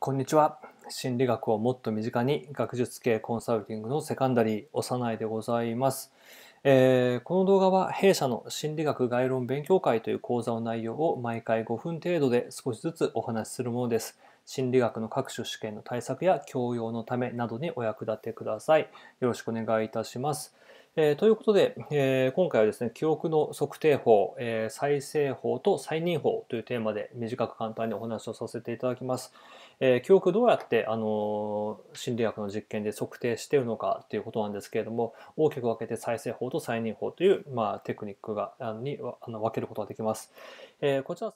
こんにちは心理学をもっと身近に学術系コンサルティングのセカンダリー幼いでございます、えー、この動画は弊社の心理学概論勉強会という講座の内容を毎回5分程度で少しずつお話しするものです心理学の各種試験の対策や教養のためなどにお役立てくださいよろしくお願いいたしますえー、ということで、えー、今回はですね、記憶の測定法、えー、再生法と再認法というテーマで短く簡単にお話をさせていただきます。え記憶どうやって、あの心理学の実験で測定しているのかということなんですけれども、大きく分けて再生法と再認法という、まあ、テクニックがあのにあの分けることができます。えこちら